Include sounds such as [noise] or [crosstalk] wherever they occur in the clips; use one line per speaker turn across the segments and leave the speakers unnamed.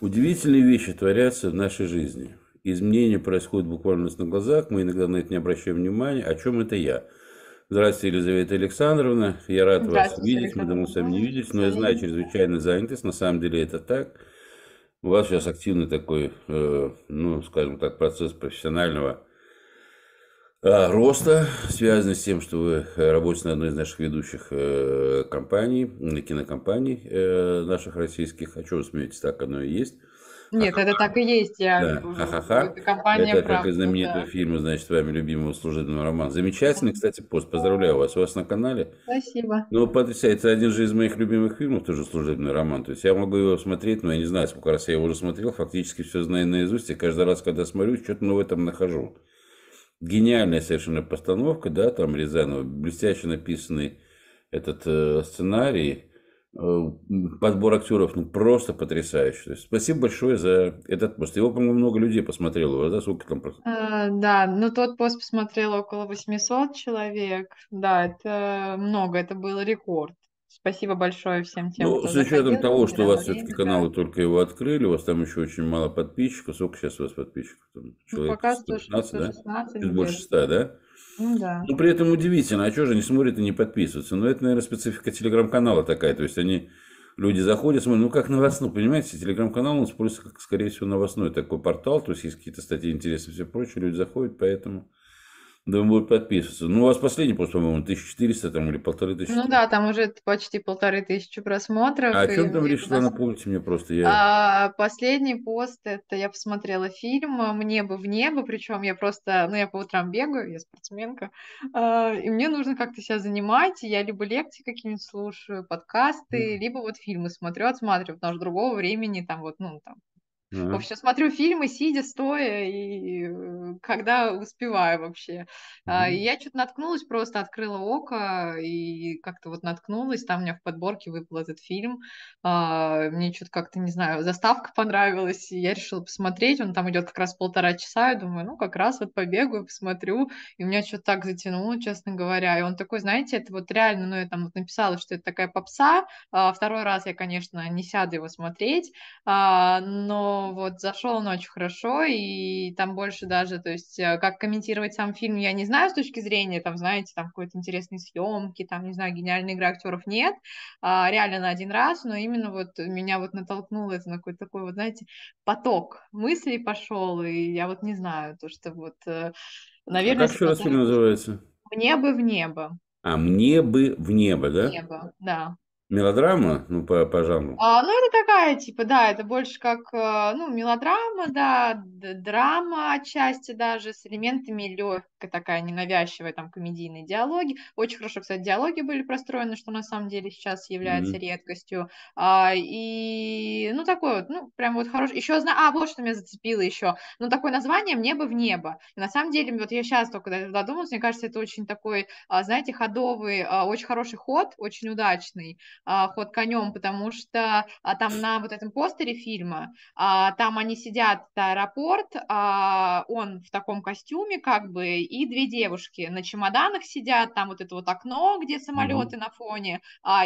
Удивительные вещи творятся в нашей жизни. Изменения происходят буквально на глазах, мы иногда на это не обращаем внимания. О чем это я? Здравствуйте, Елизавета Александровна. Я рад вас видеть. Мы давно с вами не виделись, но я знаю чрезвычайно занятость. На самом деле это так. У вас сейчас активный такой, э, ну, скажем так, процесс профессионального Э, роста, связано с тем, что вы э, работаете на одной из наших ведущих э, компаний, кинокомпаний наших российских. А что вы смеетесь, так оно и есть.
Нет, Ха-ха-ха. это так и есть. Я... Да.
Ха-ха-ха. Это, компания, это правда, как из знаменитого да. фильма, значит, с вами любимого служебного романа. Замечательный, кстати, пост. Поздравляю вас. У вас на канале. Спасибо. Ну, потрясающе. Это один же из моих любимых фильмов, тоже служебный роман. То есть я могу его смотреть, но я не знаю, сколько раз я его уже смотрел. Фактически все знаю наизусть. И каждый раз, когда смотрю, что-то новое там нахожу гениальная совершенно постановка, да, там Рязанова, блестяще написанный этот э, сценарий, э, подбор актеров, ну, просто потрясающий. есть, спасибо большое за этот пост. Его, по-моему, много людей посмотрело, да, сколько там?
А, да, ну, тот пост посмотрело около 800 человек, да, это много, это был рекорд. Спасибо большое всем тем, ну, кто С учетом того, что у вас все-таки
каналы только его открыли, у вас там еще очень мало подписчиков. Сколько сейчас у вас подписчиков? Там ну, человек ну, пока 116, 116 да? Чуть больше 100, да?
Ну, да. Ну при
этом удивительно, а что же не смотрят и не подписываются? Ну, это, наверное, специфика телеграм-канала такая. То есть они, люди заходят, смотрят, ну, как новостной, понимаете? Телеграм-канал, он используется как, скорее всего, новостной такой портал. То есть есть какие-то статьи интересные и все прочее. Люди заходят, поэтому... Да он будет подписываться. Ну, у вас последний, пост, по-моему, 1400 там, или полторы тысячи. Ну
да, там уже почти полторы тысячи просмотров. А о чем там решила шла?
Напомните мне просто. Я...
А, последний пост, это я посмотрела фильм «Мне бы в небо», причем я просто, ну, я по утрам бегаю, я спортсменка, а, и мне нужно как-то себя занимать, я либо лекции какие-нибудь слушаю, подкасты, mm. либо вот фильмы смотрю, отсматриваю, потому что другого времени там вот, ну, там, Mm-hmm. В общем, смотрю фильмы, сидя, стоя, и э, когда успеваю вообще. Mm-hmm. Я что-то наткнулась, просто открыла око, и как-то вот наткнулась, там у меня в подборке выпал этот фильм. А, мне что-то как-то, не знаю, заставка понравилась, и я решила посмотреть, он там идет как раз полтора часа, я думаю, ну, как раз вот побегаю, посмотрю, и у меня что-то так затянуло, честно говоря. И он такой, знаете, это вот реально, ну, я там вот написала, что это такая попса, а, второй раз я, конечно, не сяду его смотреть, но вот зашел он очень хорошо, и там больше даже, то есть, э, как комментировать сам фильм, я не знаю с точки зрения, там, знаете, там какой-то интересной съемки, там, не знаю, гениальной игры актеров нет, а, реально на один раз, но именно вот меня вот натолкнуло это на какой-то такой, вот, знаете, поток мыслей пошел, и я вот не знаю, то, что вот, наверное... Э, а как еще раз фильм
называется?
«Мне бы в небо».
А, «Мне бы в небо», да?
небо, да.
Мелодрама, ну, по, по жанру?
А, ну, это такая, типа, да, это больше как, э, ну, мелодрама, да, драма отчасти даже, с элементами легкой такая ненавязчивая, там, комедийной диалоги. Очень хорошо, кстати, диалоги были простроены, что на самом деле сейчас является mm-hmm. редкостью. А, и, ну, такой вот, ну, прям вот хороший. Еще, зна... а, вот что меня зацепило еще. Ну, такое название "небо в небо». на самом деле, вот я сейчас только додумалась, мне кажется, это очень такой, а, знаете, ходовый, а, очень хороший ход, очень удачный. А, ход конем, потому что а, там на вот этом постере фильма, а, там они сидят, это аэропорт, он в таком костюме как бы, и две девушки на чемоданах сидят, там вот это вот окно, где самолеты mm-hmm. на фоне,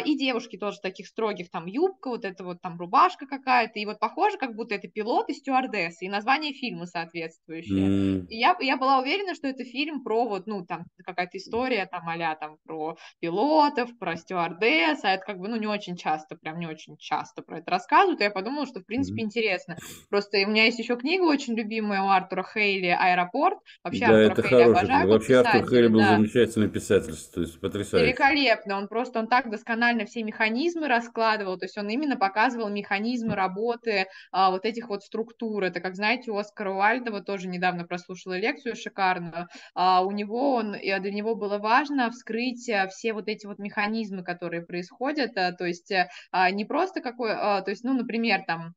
и девушки тоже таких строгих, там юбка, вот это вот там рубашка какая-то, и вот похоже, как будто это пилот и стюардесса, и название фильма соответствующее. Mm-hmm. И я, я была уверена, что это фильм про вот, ну, там какая-то история там а там про пилотов, про стюардесса это как бы, ну, не очень часто, прям не очень часто про это рассказывают, и а я подумала, что, в принципе, mm-hmm. интересно. Просто у меня есть еще книга очень любимая у Артура Хейли «Аэропорт». Вообще, да, Артура это Хейли хорошая обожаю, Вообще, писатель, Артур Хейли был да.
замечательный писатель, то есть потрясающе.
Великолепно, он просто, он так досконально все механизмы раскладывал, то есть он именно показывал механизмы работы а, вот этих вот структур. Это, как знаете, у Оскара Уальдова тоже недавно прослушала лекцию шикарную, а, у него он, для него было важно вскрыть а, все вот эти вот механизмы, которые происходят, это, то есть э, а, не просто какой, а, то есть, ну, например, там,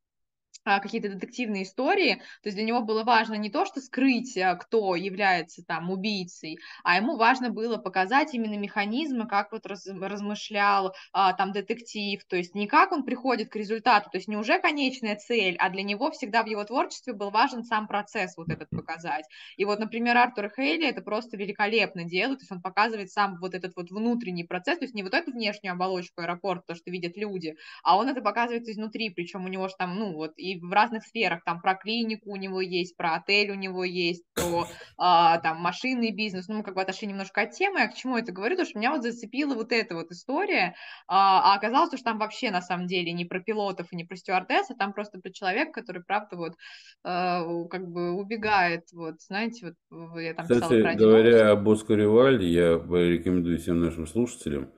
а, какие-то детективные истории, то есть для него было важно не то, что скрыть, а, кто является там убийцей, а ему важно было показать именно механизмы, как вот раз, размышлял а, там детектив, то есть не как он приходит к результату, то есть не уже конечная цель, а для него всегда в его творчестве был важен сам процесс вот этот показать. И вот, например, Артур Хейли это просто великолепно делает, то есть он показывает сам вот этот вот внутренний процесс, то есть не вот эту внешнюю оболочку аэропорта, то, что видят люди, а он это показывает изнутри, причем у него же там, ну вот, и в разных сферах, там про клинику у него есть, про отель у него есть, про а, там машинный бизнес, ну мы как бы отошли немножко от темы, я а к чему это говорю, потому что меня вот зацепила вот эта вот история, а, а оказалось, что там вообще на самом деле не про пилотов и не про стюардесс, а там просто про человека, который правда вот а, как бы убегает, вот знаете, вот я там Кстати, писала про говоря
об Оскаре Вальде, я рекомендую всем нашим слушателям,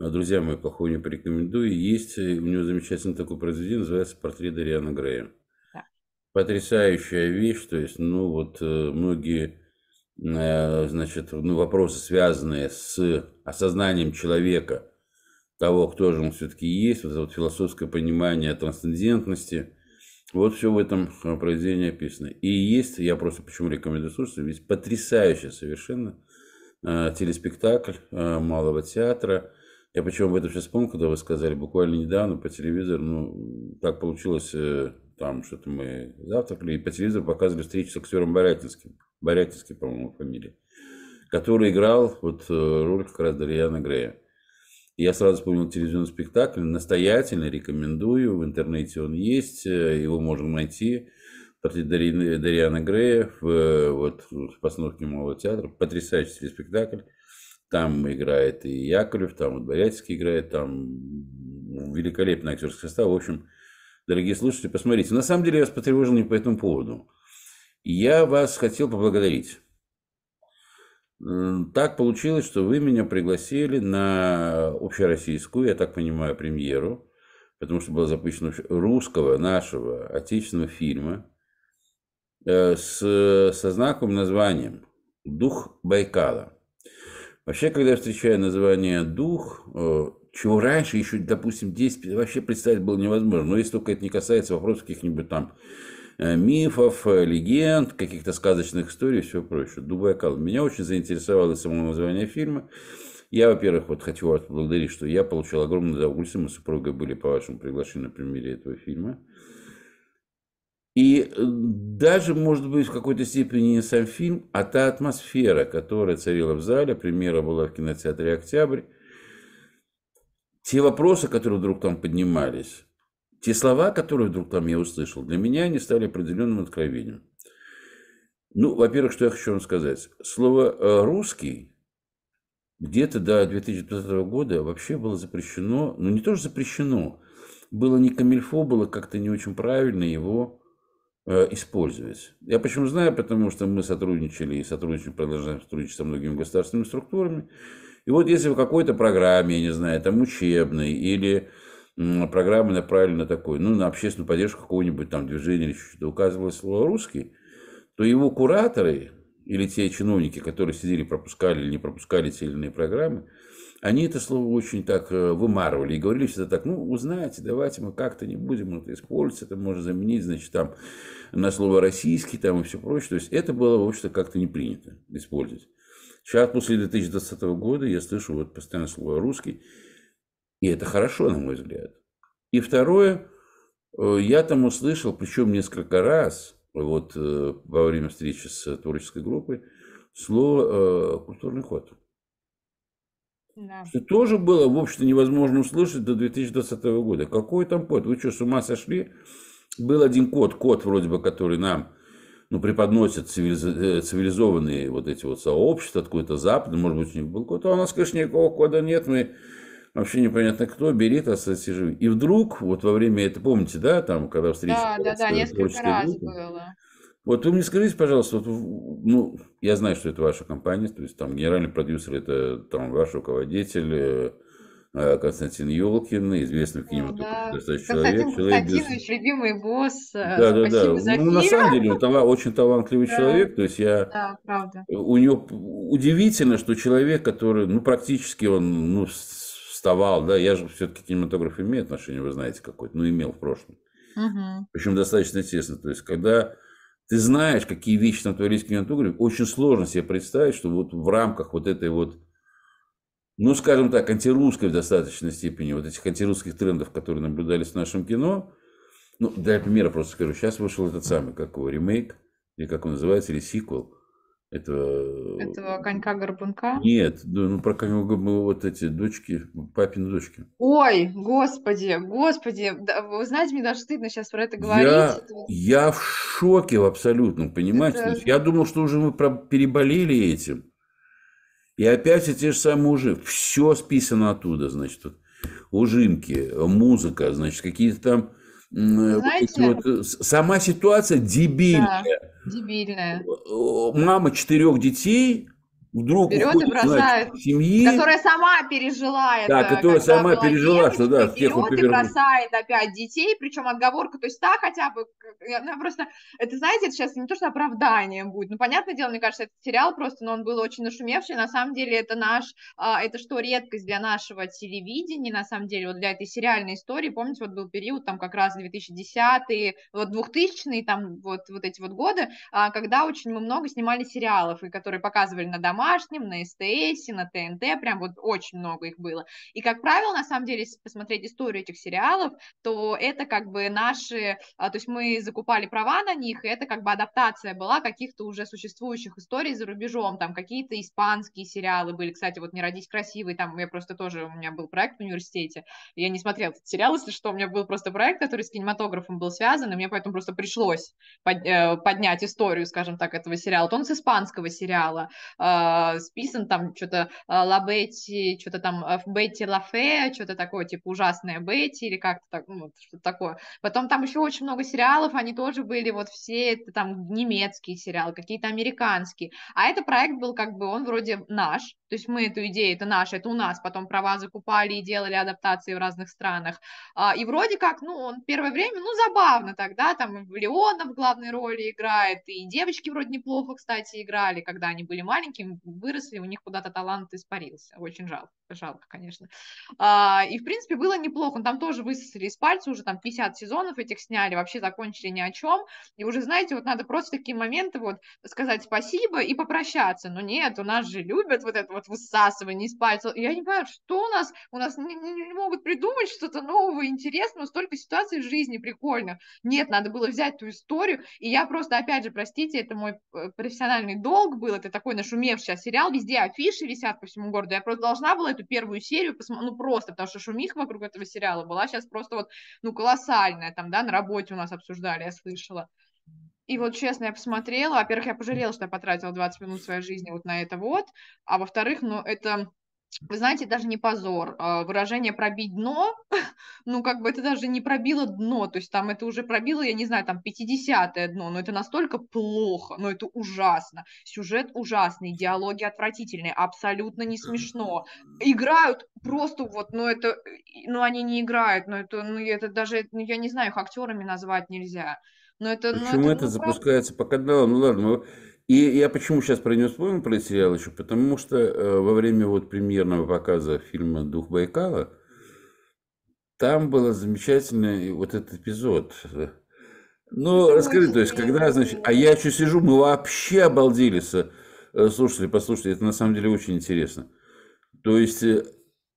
а, друзья мои, плохого не порекомендую. Есть э, у него замечательное такое произведение, называется «Портрет Дариана Грея». Да. Потрясающая вещь, то есть, ну вот э, многие, э, значит, ну, вопросы, связанные с осознанием человека, того, кто же он все-таки есть, вот, вот философское понимание трансцендентности – вот все в этом произведении описано. И есть, я просто почему рекомендую слушаться, есть потрясающий совершенно телеспектакль Малого театра я почему это сейчас помню, когда вы сказали, буквально недавно по телевизору, ну, так получилось, э, там что-то мы завтракали, и по телевизору показывали встречу с актером Борятинским, Борятинский, по-моему, фамилия, который играл вот э, роль как раз Дарьяна Грея. И я сразу вспомнил телевизионный спектакль, настоятельно рекомендую, в интернете он есть, э, его можно найти, портрет Дарьяна Грея в вот, в постановке Малого театра, потрясающий спектакль. Там играет и Яковлев, там и Дворяцкий играет, там великолепный актерский состав. В общем, дорогие слушатели, посмотрите. На самом деле я вас потревожил не по этому поводу. Я вас хотел поблагодарить. Так получилось, что вы меня пригласили на общероссийскую, я так понимаю, премьеру, потому что была запущена русского нашего отечественного фильма э, с, со знаковым названием «Дух Байкала». Вообще, когда я встречаю название «дух», э, чего раньше, еще, допустим, 10, вообще представить было невозможно. Но если только это не касается вопросов каких-нибудь там э, мифов, э, легенд, каких-то сказочных историй и все прочее. Дубайкал. Меня очень заинтересовало само название фильма. Я, во-первых, вот хочу вас поблагодарить, что я получил огромное удовольствие. Мы с супругой были по вашему приглашению на премьере этого фильма. И э, даже, может быть, в какой-то степени не сам фильм, а та атмосфера, которая царила в зале, примера была в кинотеатре «Октябрь», те вопросы, которые вдруг там поднимались, те слова, которые вдруг там я услышал, для меня они стали определенным откровением. Ну, во-первых, что я хочу вам сказать. Слово э, «русский» где-то до 2020 года вообще было запрещено, ну не то, что запрещено, было не камильфо, было как-то не очень правильно его Э, использовать. Я почему знаю, потому что мы сотрудничали и сотрудничаем, продолжаем сотрудничать со многими государственными структурами. И вот если в какой-то программе, я не знаю, там учебной или программы направлены на такой, ну, на общественную поддержку какого-нибудь там движения или что-то указывалось слово «русский», то его кураторы или те чиновники, которые сидели, пропускали или не пропускали те или иные программы, они это слово очень так э, вымарывали и говорили всегда так, ну, узнайте, давайте мы как-то не будем это использовать, это можно заменить, значит, там, на слово российский, там, и все прочее. То есть, это было, в общем-то, как-то не принято использовать. Сейчас, после 2020 года, я слышу вот постоянно слово «русский», и это хорошо, на мой взгляд. И второе, э, я там услышал, причем несколько раз, вот э, во время встречи с творческой группой, слово «культурный ход» что тоже было, в общем-то, невозможно услышать до 2020 года. Какой там код? Вы что, с ума сошли? Был один код, код вроде бы, который нам ну, преподносят цивилиз... Э, цивилизованные вот эти вот сообщества, откуда-то Запад, может быть, у них был код, а у нас, конечно, никакого кода нет, мы вообще непонятно кто, берет, а живы. И вдруг, вот во время это, помните, да, там, когда встреча... Да, да, да, несколько раз было. Вот вы мне скажите, пожалуйста, вот, ну, я знаю, что это ваша компания, то есть там генеральный продюсер, это там ваш руководитель, э, Константин Елкин, известный кинематографический ну да. человек. Константин человек Константинович,
без... любимый босс. Э, да, да, да. Ну, на самом деле,
он очень талантливый да. человек. То есть я... Да, правда. У него удивительно, что человек, который, ну, практически он, ну, вставал, да, я же все-таки кинематограф имею отношение, вы знаете, какой-то, ну, имел в прошлом. Угу. Причем достаточно тесно. То есть, когда ты знаешь, какие вещи на творились в кинематографе, очень сложно себе представить, что вот в рамках вот этой вот, ну, скажем так, антирусской в достаточной степени, вот этих антирусских трендов, которые наблюдались в нашем кино, ну, для примера просто скажу, сейчас вышел этот самый, как его, ремейк, или как он называется, или сиквел – это... Этого
э, конька-горбунка?
Нет, ну про конька мы вот эти дочки, папины дочки.
Ой, господи, господи, да, вы знаете, мне даже стыдно сейчас про это говорить. Я,
я в шоке в абсолютном, понимаете? Это... я думал, что уже мы переболели этим. И опять эти же самые уже, все списано оттуда, значит, вот. ужимки, музыка, значит, какие-то там Э, Знаете, вот, э, сама ситуация дебильная.
Да, дебильная.
Э, Мама четырех детей, вдруг берет и бросает, семьи, которая
сама пережила это, да, которая сама пережила, что да, всех он бросает опять детей, причем отговорка, то есть та хотя бы, э, она просто, это знаете, это сейчас не то, что оправдание будет, ну понятное дело, мне кажется, это сериал просто, но он был очень нашумевший, на самом деле это наш, а, это что редкость для нашего телевидения, на самом деле, вот для этой сериальной истории, помните, вот был период там как раз 2010-е, вот 2000-е там вот, вот эти вот годы, а, когда очень мы много снимали сериалов, и которые показывали на дому домашнем, на СТС, на ТНТ, прям вот очень много их было. И, как правило, на самом деле, если посмотреть историю этих сериалов, то это как бы наши, а, то есть мы закупали права на них, и это как бы адаптация была каких-то уже существующих историй за рубежом, там какие-то испанские сериалы были, кстати, вот «Не родись красивый там я просто тоже, у меня был проект в университете, я не смотрела этот сериал, если что, у меня был просто проект, который с кинематографом был связан, и мне поэтому просто пришлось э, поднять историю, скажем так, этого сериала, то он с испанского сериала, а, а, списан, там что-то э, а, Лабетти, что-то там а, Бетти Лафе, что-то такое, типа ужасная Бетти или как-то так, ну, что-то такое. Потом там еще очень много сериалов, они тоже были вот все, это там немецкие сериалы, какие-то американские. А это проект был как бы, он вроде наш, то есть мы эту идею, это наш, это у нас, потом права закупали и делали адаптации в разных странах. и вроде как, ну, он первое время, ну, забавно тогда, там и Леона в главной роли играет, и девочки вроде неплохо, кстати, играли, когда они были маленькими, выросли, у них куда-то талант испарился. Очень жалко, жалко, конечно. А, и, в принципе, было неплохо. Ну, там тоже высосали из пальца, уже там 50 сезонов этих сняли, вообще закончили ни о чем. И уже, знаете, вот надо просто такие моменты вот сказать спасибо и попрощаться. Но «Ну нет, у нас же любят вот это вот высасывание из пальца. Я не понимаю, что у нас? У нас не, не могут придумать что-то новое, интересное, столько ситуаций в жизни прикольных. Нет, надо было взять ту историю. И я просто, опять же, простите, это мой э, профессиональный долг был, это такой нашумевший сейчас сериал, везде афиши висят по всему городу. Я просто должна была эту первую серию посмотреть, ну просто, потому что шумиха вокруг этого сериала была сейчас просто вот, ну, колоссальная, там, да, на работе у нас обсуждали, я слышала. И вот, честно, я посмотрела, во-первых, я пожалела, что я потратила 20 минут своей жизни вот на это вот, а во-вторых, ну, это вы знаете, даже не позор, а, выражение «пробить дно», [laughs] ну, как бы это даже не пробило дно, то есть там это уже пробило, я не знаю, там 50-е дно, но это настолько плохо, но ну, это ужасно, сюжет ужасный, диалоги отвратительные, абсолютно не смешно, играют просто вот, ну, это, ну, они не играют, но ну, это, ну, это даже, ну, я не знаю, их актерами назвать нельзя, но это... Ну, Почему ну, это, это ну, запускается
по каналам? Ну, ладно, ну и я почему сейчас про него вспомнил, про этот сериал еще? Потому что э, во время вот премьерного показа фильма «Дух Байкала» там был замечательный вот этот эпизод. Ну, ну расскажи, то есть, когда, значит, а я что сижу, мы вообще обалделись. Э, Слушатели, послушайте, это на самом деле очень интересно. То есть, э,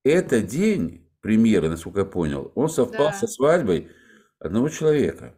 это день премьеры, насколько я понял, он совпал да. со свадьбой одного человека.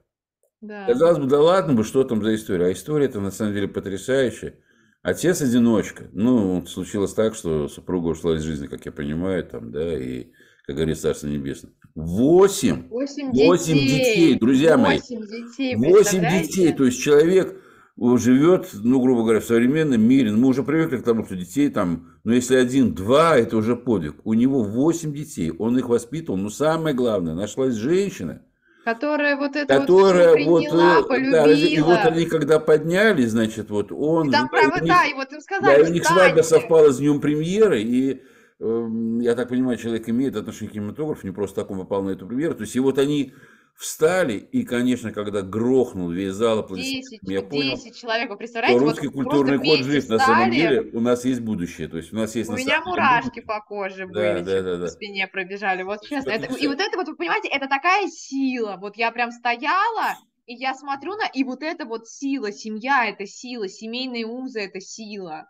Да. Казалось бы, да ладно бы, что там за история. А история это на самом деле потрясающая. Отец одиночка. Ну, случилось так, что супруга ушла из жизни, как я понимаю, там, да, и, как говорит Царство Небесное. Восемь! Восемь детей! детей, друзья мои! Восемь детей, Восемь детей, то есть человек э, живет, ну, грубо говоря, в современном мире. Мы уже привыкли к тому, что детей там, ну, если один-два, это уже подвиг. У него восемь детей, он их воспитывал. Но самое главное, нашлась женщина –
которая вот это которая вот, приняла, вот э, полюбила. Да, и вот они
когда подняли, значит, вот он... И там жена, права, у них, да, и
вот им сказали, да, у них свадьба совпала
с днем премьеры, и э, я так понимаю, человек имеет отношение к кинематографу, не просто так он попал на эту премьеру. То есть, и вот они встали, и, конечно, когда грохнул весь зал аплодисментами, я понял,
10 человек, вы представляете, русский вот культурный код жив, на самом деле
у нас есть будущее, то есть у нас есть... У меня мурашки
будущее. по коже да, были, да, да, да. по спине пробежали, вот честно, это, и вот это вот, вы понимаете, это такая сила, вот я прям стояла, и я смотрю на, и вот это вот сила, семья – это сила, семейные узы – это сила.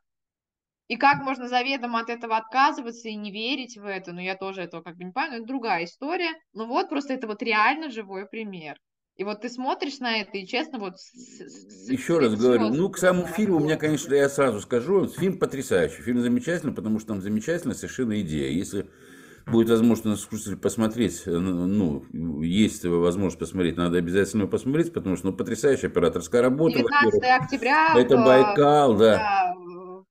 И как можно заведомо от этого отказываться и не верить в это? Ну, я тоже этого как бы не понимаю, это другая история. Ну вот, просто это вот реально живой пример. И вот ты смотришь на это, и честно, вот... С,
Еще с, раз говорю, ну, к самому фильму у меня, конечно, я сразу скажу, фильм потрясающий, фильм замечательный, потому что там замечательная совершенно идея. Если будет возможность на посмотреть, э, ну, ну, есть возможность посмотреть, надо обязательно его посмотреть, потому что, ну, потрясающая операторская работа. 19
октября... Это Байкал, да. да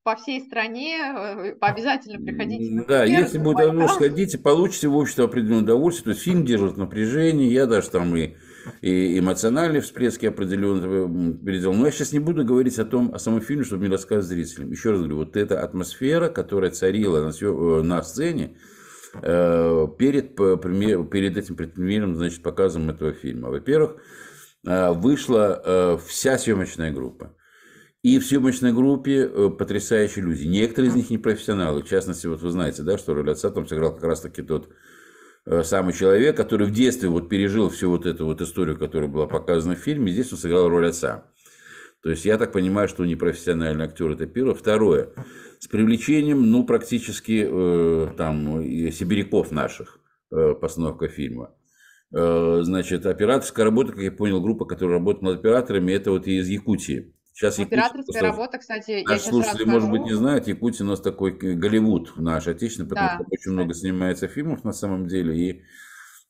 по всей стране. Э, обязательно приходите. На да, если будет давно сходите,
получите в обществе определенное удовольствие. То есть фильм держит напряжение, я даже там и, и эмоциональные всплески определенно э, переделал. Но я сейчас не буду говорить о том, о самом фильме, чтобы не рассказывать зрителям. Еще раз говорю, вот эта атмосфера, которая царила на, э, на сцене, перед, перед этим предпремьерным значит, показом этого фильма. Во-первых, вышла вся съемочная группа. И в съемочной группе э, потрясающие люди. Некоторые из них не профессионалы. В частности, вот вы знаете, да, что роль отца там сыграл как раз-таки тот э, самый человек, который в детстве вот пережил всю вот эту вот историю, которая была показана в фильме, здесь он сыграл роль отца. То есть я так понимаю, что не профессиональный актер это первое. Второе, с привлечением, ну, практически э, там сибиряков наших, э, постановка фильма. Э, значит, операторская работа, как я понял, группа, которая работает над операторами, это вот из Якутии. Сейчас Операторская Якутия, работа,
кстати, я сейчас слушатели, может быть, не
знают, Якутия у нас такой э, Голливуд наш отечественный, потому да, что очень много снимается фильмов на самом деле, и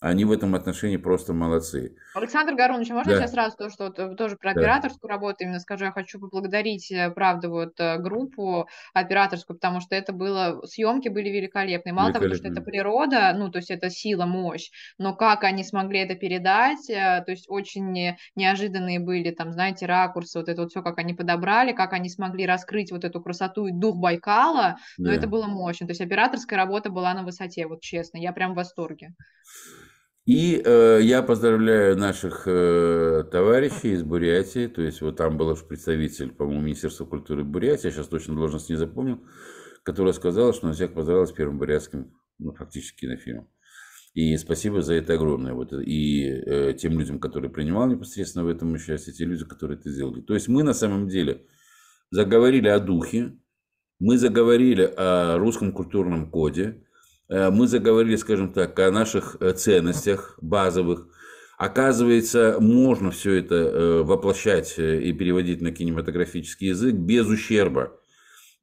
они в этом отношении просто молодцы.
Александр Гарунович, а можно да. я сразу то, что э, тоже про операторскую да. работу именно скажу? Я хочу поблагодарить, э, правда, вот э, группу операторскую, потому что это было, съемки были великолепные. Мало того, что это природа, ну, то есть это сила, мощь, но как они смогли это передать, то есть очень неожиданные были, там, знаете, ракурсы, вот это вот все, как они подобрали, как они смогли раскрыть вот эту красоту и дух Байкала, но да. это было мощно. То есть операторская работа была на высоте, вот честно, я прям в восторге.
И э, я поздравляю наших э, товарищей из Бурятии, то есть вот там был уж представитель, по-моему, Министерства культуры Бурятии, я сейчас точно должность не запомнил, которая сказала, что она всех поздравила с первым бурятским, ну, фактически, кинофильмом. И спасибо за это огромное. Вот, и э, тем людям, которые принимал непосредственно в этом участие, те люди, которые это сделали. То есть мы на самом деле заговорили о духе, мы заговорили о русском культурном коде, Э, мы заговорили, скажем так, о наших э, ценностях базовых. Оказывается, можно все это э, воплощать и переводить на кинематографический язык без ущерба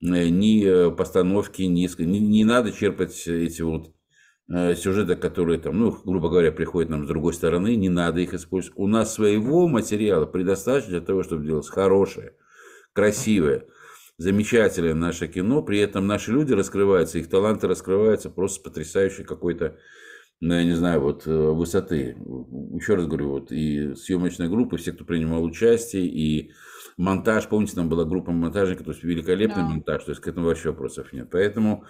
ни постановки, ни, не надо черпать эти вот сюжеты, которые там, ну, грубо говоря, приходят нам с другой стороны, не надо их использовать. У нас своего материала предостаточно для того, чтобы делать хорошее, красивое замечательное наше кино, при этом наши люди раскрываются, их таланты раскрываются просто с потрясающей какой-то, ну, я не знаю, вот э, высоты. Еще раз говорю, вот и съемочная группа, и все, кто принимал участие, и монтаж, помните, там была группа монтажников, то есть великолепный да. монтаж, то есть к этому вообще вопросов нет. Поэтому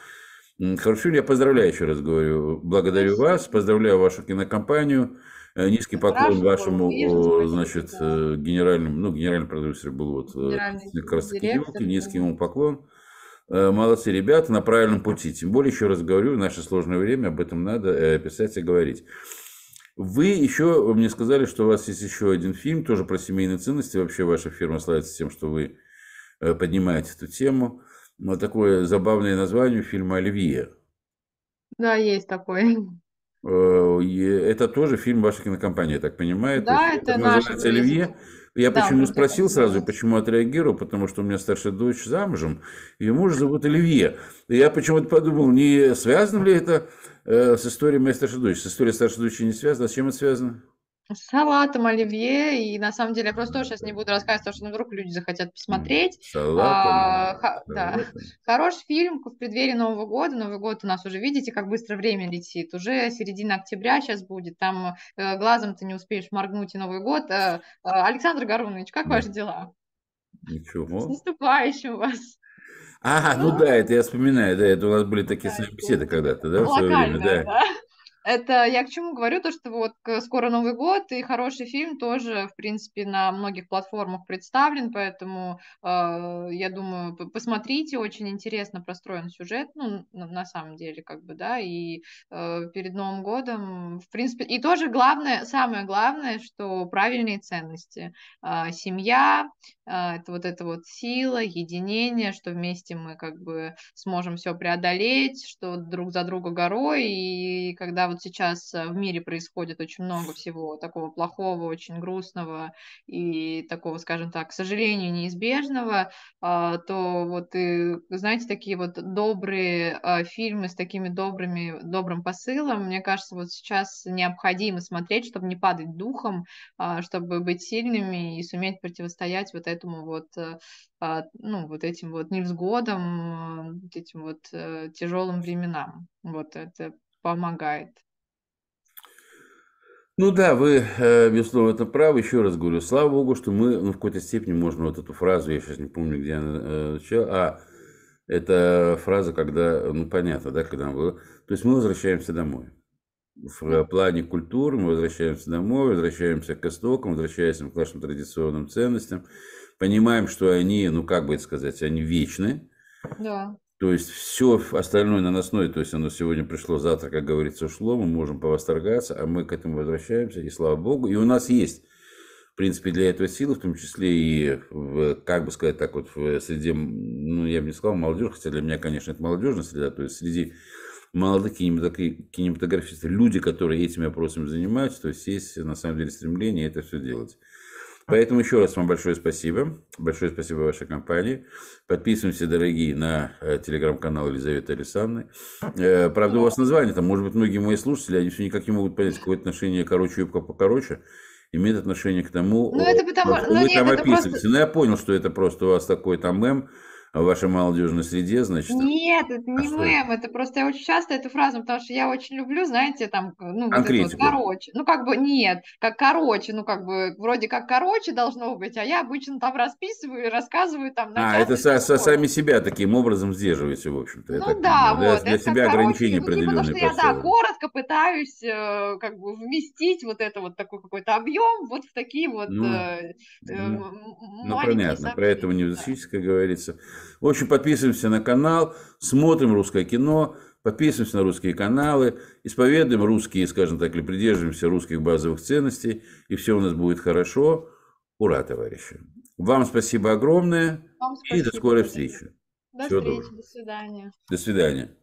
хорошо, я поздравляю еще раз говорю, благодарю Спасибо. вас, поздравляю вашу кинокомпанию. Э, низкий э, поклон вашему, э, значит, генеральному, ну, генеральному продюсеру был вот как раз низкий ему поклон. Молодцы ребята, на правильном пути. Тем более, еще раз говорю, в наше сложное время, об этом надо писать и говорить. Вы еще, мне сказали, что у вас есть еще один фильм, тоже про семейные ценности. Вообще ваша фирма славится тем, что вы поднимаете эту тему. Такое забавное название фильма «Оливье».
Да, есть такое.
Э, это тоже фильм вашей кинокомпании, я так понимаю. Да, это, это называется наша «Оливье». Я да, почему спросил это. сразу, почему отреагировал, потому что у меня старшая дочь замужем, и муж зовут Оливье. И я почему-то подумал, не связано ли это э, с историей моей старшей дочери. С историей старшей дочери не связано, а с чем это связано?
с салатом оливье, и на самом деле я просто тоже сейчас не буду рассказывать, потому что ну, вдруг люди захотят посмотреть. Салатом. А, ха, да. Хороший фильм в преддверии Нового года. Новый год у нас уже, видите, как быстро время летит. Уже середина октября сейчас будет, там э, глазом ты не успеешь моргнуть и Новый год. Э, э Александр Горунович, как да. ваши дела? Ничего. С наступающим вас.
А, ну да, это я вспоминаю, да, это у нас были такие да, собеседы когда-то, да, в свое время, да. да.
Это я к чему говорю, то что вот э, скоро Новый год, и хороший фильм тоже, в принципе, на многих платформах представлен, поэтому, э, я думаю, посмотрите, очень интересно простроен сюжет, ну, на, на самом деле, как бы, да, и э, перед Новым годом, в принципе, и тоже главное, самое главное, что правильные ценности, э, семья, э, это вот эта вот сила, единение, что вместе мы, как бы, сможем все преодолеть, что друг за друга горой, и когда вот сейчас э, в мире происходит очень много всего такого плохого, очень грустного и такого, скажем так, к сожалению, неизбежного, а, то вот, и, знаете, такие вот добрые а, фильмы с такими добрыми, добрым посылом, мне кажется, вот сейчас необходимо смотреть, чтобы не падать духом, а, чтобы быть сильными и суметь противостоять вот этому вот э, ну, вот этим вот невзгодам, э, вот этим вот тяжелым временам. Вот это помогает.
Ну да, вы, э, безусловно, это правы. Еще раз говорю, слава богу, что мы ну, в какой-то степени можем вот эту фразу, я сейчас не помню, где она начала, э, а это фраза, когда, ну понятно, да, когда она была. то есть мы возвращаемся домой. В э, плане культуры мы возвращаемся домой, возвращаемся к истокам, возвращаемся к нашим традиционным ценностям, понимаем, что они, ну как бы это сказать, они вечны, да. То есть все остальное наносное, то есть оно сегодня пришло, завтра, как говорится, ушло, мы можем повосторгаться, а мы к этому возвращаемся, и слава богу. И у нас есть, в принципе, для этого силы, в том числе и, в, как бы сказать так, вот в среде, ну я бы не сказал молодежь, хотя для меня, конечно, это молодежная среда, то есть среди молодых кинематографистов, люди, которые этими вопросами занимаются, то есть есть на самом деле стремление это все делать. Поэтому еще раз вам большое спасибо. Большое спасибо вашей компании. Подписываемся, дорогие, на э, телеграм-канал Елизаветы Александровны. Э, правда, у вас название там, может быть, многие мои слушатели, они все никак не могут понять, какое отношение короче, юбка покороче имеет отношение к тому, ну, это потому, что ну, вы нет, там описываете. Просто... Ну, я понял, что это просто у вас такой там мем, эм в вашей молодежной среде, значит?
Нет, это не а мем, эм, это просто я очень часто эту фразу, потому что я очень люблю, знаете, там, ну, вот это вот, короче. Ну, как бы, нет, как короче, ну, как бы, вроде как короче должно быть, а я обычно там расписываю и рассказываю там.
а, это со, со сами себя таким образом сдерживаете, в общем-то. Ну, да, понимаю. вот. Для, для себя ограничения ну, типа определенные. Потому что я, да,
коротко пытаюсь, э, как бы, вместить вот это вот такой какой-то объем вот в такие вот ну, э, э ну, ну понятно, события, про этого
не да. говорится. В общем, подписываемся на канал, смотрим русское кино, подписываемся на русские каналы, исповедуем русские, скажем так, или придерживаемся русских базовых ценностей, и все у нас будет хорошо. Ура, товарищи! Вам спасибо огромное Вам спасибо. и до скорой встречи. До Всего встречи,
доброго. до свидания.
До свидания.